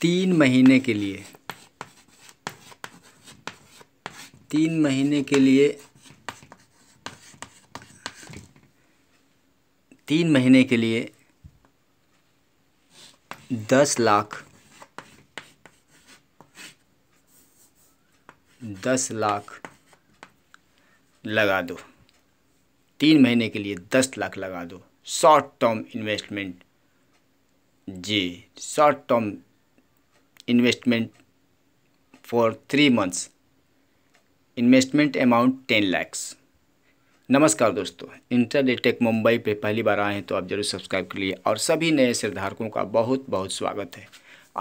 तीन महीने के लिए तीन महीने के लिए तीन महीने के लिए दस लाख दस लाख लगा दो तीन महीने के लिए दस लाख लगा दो शॉर्ट टर्म इन्वेस्टमेंट जी short term investment for three months investment amount ten lakhs नमस्कार दोस्तों इंटर डेटेक मुंबई पे पहली बार आए हैं तो आप जरूर सब्सक्राइब कर लिए और सभी नए शेयरधारकों का बहुत बहुत स्वागत है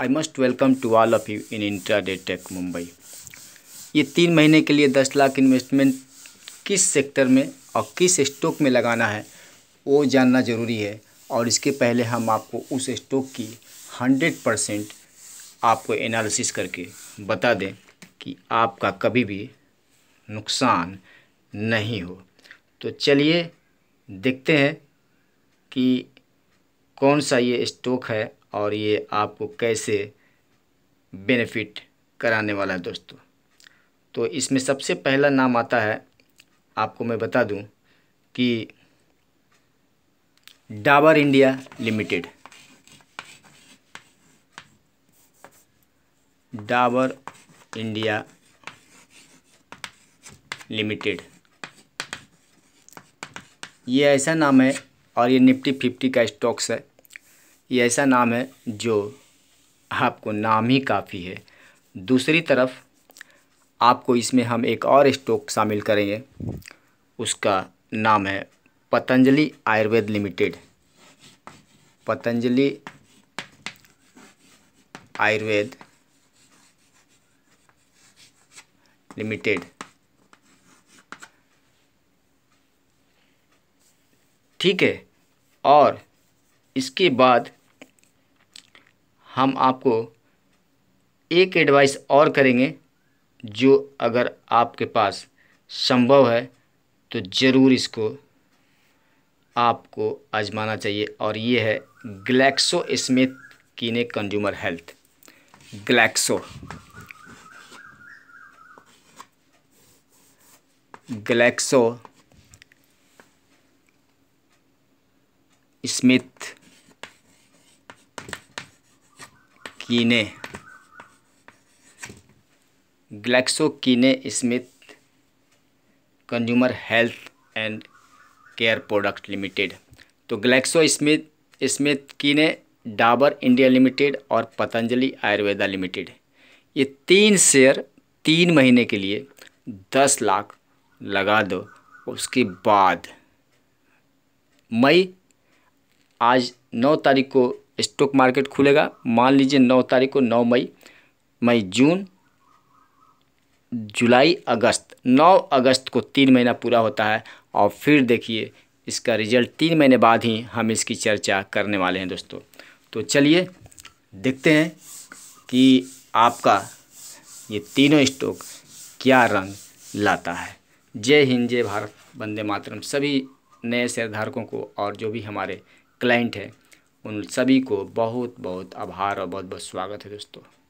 I must welcome to all of you in intraday tech Mumbai ये तीन महीने के लिए दस लाख इन्वेस्टमेंट किस सेक्टर में और किस स्टॉक में लगाना है वो जानना ज़रूरी है और इसके पहले हम आपको उस स्टॉक की हंड्रेड परसेंट आपको एनालिसिस करके बता दें कि आपका कभी भी नुकसान नहीं हो तो चलिए देखते हैं कि कौन सा ये स्टॉक है और ये आपको कैसे बेनिफिट कराने वाला है दोस्तों तो इसमें सबसे पहला नाम आता है आपको मैं बता दूं कि Dabur India limited Dabur India limited ये ऐसा नाम है और ये निफ्टी फिफ्टी का स्टॉक्स है ये ऐसा नाम है जो आपको नाम ही काफ़ी है दूसरी तरफ आपको इसमें हम एक और स्टॉक शामिल करेंगे उसका नाम है पतंजलि आयुर्वेद लिमिटेड पतंजलि आयुर्वेद लिमिटेड ठीक है और इसके बाद हम आपको एक एडवाइस और करेंगे जो अगर आपके पास संभव है तो ज़रूर इसको आपको आजमाना चाहिए और ये है Glaxo Smith Kline consumer health Glaxo Glaxo Smith Kline Glaxo Kline Smith consumer health and care product limited तो Glaxo Smith Smith Kline Dabur India limited और पतंजलि आयुर्वेदा लिमिटेड ये तीन शेयर तीन महीने के लिए दस लाख लगा दो उसके बाद मई आज नौ तारीख को स्टॉक मार्केट खुलेगा मान लीजिए नौ तारीख को नौ मई मई जून जुलाई अगस्त नौ अगस्त को तीन महीना पूरा होता है और फिर देखिए इसका रिजल्ट तीन महीने बाद ही हम इसकी चर्चा करने वाले हैं दोस्तों तो चलिए देखते हैं कि आपका ये तीनों स्टॉक क्या रंग लाता है जय हिंद जय भारत वंदे मातरम सभी नए शेयरधारकों को और जो भी हमारे क्लाइंट हैं उन सभी को बहुत बहुत आभार और बहुत बहुत स्वागत है दोस्तों